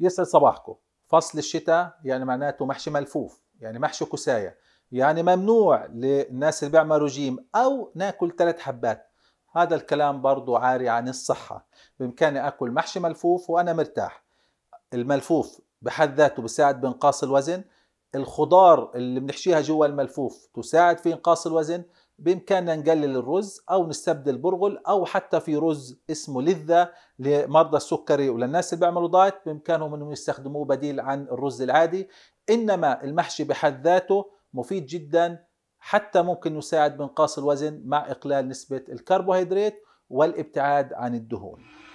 يسعد صباحكم فصل الشتاء يعني معناته محشي ملفوف يعني محشي كساية يعني ممنوع للناس اللي بيعملوا رجيم أو ناكل ثلاث حبات هذا الكلام برضو عاري عن الصحة بإمكاني أكل محشي ملفوف وأنا مرتاح الملفوف بحد ذاته بساعد بإنقاص الوزن الخضار اللي بنحشيها جوا الملفوف تساعد في إنقاص الوزن بإمكاننا نقلل الرز أو نستبدل برغل أو حتى في رز اسمه لذة لمرضى السكري وللناس اللي بيعملوا دايت بإمكانهم أنهم يستخدموه بديل عن الرز العادي إنما المحشي بحد ذاته مفيد جدا حتى ممكن يساعد بانقاص الوزن مع إقلال نسبة الكربوهيدرات والابتعاد عن الدهون